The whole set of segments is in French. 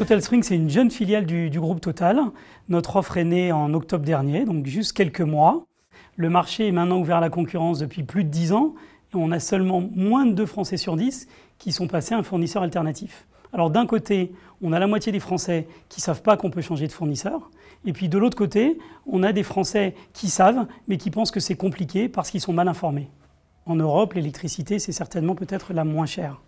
Total Spring, c'est une jeune filiale du, groupe Total. Notre offre est née en octobre dernier, donc juste quelques mois. Le marché est maintenant ouvert à la concurrence depuis plus de 10 ans et on a seulement moins de 2 Français sur 10 qui sont passés à un fournisseur alternatif. Alors d'un côté, on a la moitié des Français qui ne savent pas qu'on peut changer de fournisseur. Et puis de l'autre côté, on a des Français qui savent, mais qui pensent que c'est compliqué parce qu'ils sont mal informés. En Europe, l'électricité, c'est certainement peut-être la moins chère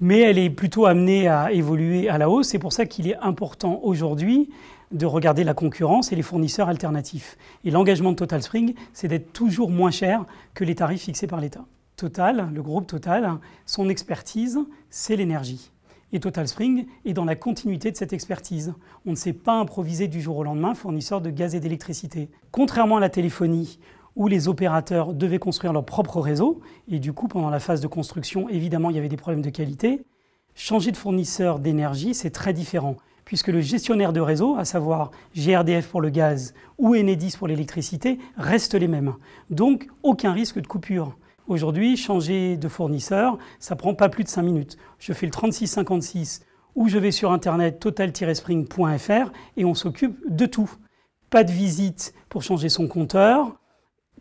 mais elle est plutôt amenée à évoluer à la hausse. C'est pour ça qu'il est important aujourd'hui de regarder la concurrence et les fournisseurs alternatifs. Et l'engagement de Total Spring, c'est d'être toujours moins cher que les tarifs fixés par l'État. Total, le groupe Total, son expertise, c'est l'énergie. Et Total Spring est dans la continuité de cette expertise. On ne sait pas improviser du jour au lendemain fournisseur de gaz et d'électricité. Contrairement à la téléphonie, où les opérateurs devaient construire leur propre réseau, et du coup, pendant la phase de construction, évidemment, il y avait des problèmes de qualité. Changer de fournisseur d'énergie, c'est très différent, puisque le gestionnaire de réseau, à savoir GRDF pour le gaz ou Enedis pour l'électricité, reste les mêmes. Donc, aucun risque de coupure. Aujourd'hui, changer de fournisseur, ça prend pas plus de 5 minutes. Je fais le 3656 ou je vais sur internet total-spring.fr et on s'occupe de tout. Pas de visite pour changer son compteur,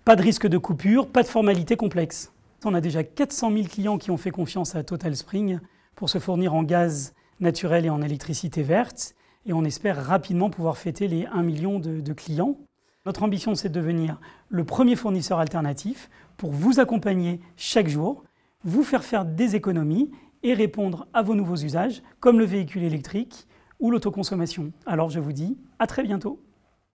pas de risque de coupure, pas de formalité complexe. On a déjà 400 000 clients qui ont fait confiance à Total Spring pour se fournir en gaz naturel et en électricité verte. Et on espère rapidement pouvoir fêter les 1 million de, de clients. Notre ambition, c'est de devenir le premier fournisseur alternatif pour vous accompagner chaque jour, vous faire faire des économies et répondre à vos nouveaux usages, comme le véhicule électrique ou l'autoconsommation. Alors je vous dis à très bientôt.